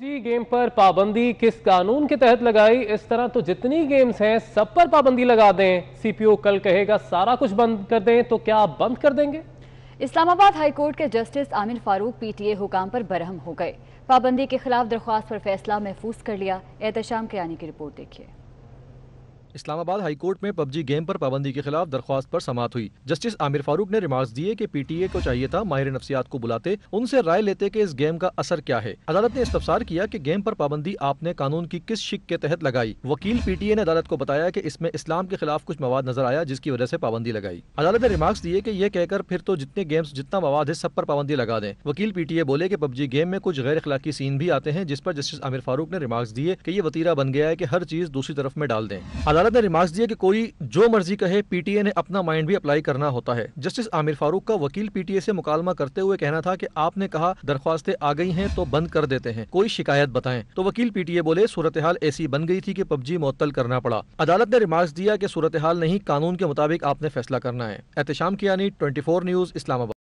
जी game पर पाबंदी किस कानून के तहत लगाई इस तरह तो जितनी गेम्स हैं सब पर पाबंदी लगा दें सीपीओ कल कहेगा सारा कुछ बंद कर दें तो क्या आप बंद कर देंगे इस्लामाबाद हाई कोर्ट के जस्टिस आमिर फारूक पीटीए हुकाम पर बरहम हो गए पाबंदी के खिलाफ दरख्वास्त पर फैसला महफूज कर लिया एहतम के आने की रिपोर्ट देखिए इस्लामाबाद कोर्ट में पबजी गेम पर पाबंदी के खिलाफ दरख्वास्त पर समात हुई जस्टिस आमिर फारूक ने रिमार्क्स दिए कि पीटीए को चाहिए था माहिर नफसियात को बुलाते उनसे राय लेते कि इस गेम का असर क्या है अदालत ने इस्तफसार किया कि गेम पर पाबंदी आपने कानून की किस शिक के तहत लगाई वकील पीटीए ने अदालत को बताया कि इसमें इस्लाम के खिलाफ कुछ मवाद नजर आया जिसकी वजह ऐसी पाबंदी लगाई अदालत ने रिमार्क्स दिए की यह कहकर फिर तो जितने गेम्स जितना मवाद है सब पर पाबंदी लगा दें वकील पीटीए बोले की पबजी गेम में कुछ गैर अखलाकी सीन भी आते हैं जिस पर जस्टिस आमिर फारूक ने रिमार्क दिए की ये वतीरा बन गया है की हर चीज दूसरी तरफ में डाल दें अदालत ने रिमार्क्स दिए कि कोई जो मर्जी कहे पीटीए ने अपना माइंड भी अप्लाई करना होता है जस्टिस आमिर फारूक का वकील पीटीए से मुकालमा करते हुए कहना था कि आपने कहा दरख्वास्तें आ गई हैं तो बंद कर देते हैं कोई शिकायत बताएं तो वकील पीटीए बोले सूरत हाल ऐसी बन गई थी कि पबजी मुअत्तल करना पड़ा अदालत ने रिमार्क्स दिया कि सूरत हाल नहीं कानून के मुताबिक आपने फैसला करना है की यानी ट्वेंटी न्यूज इस्लामाबाद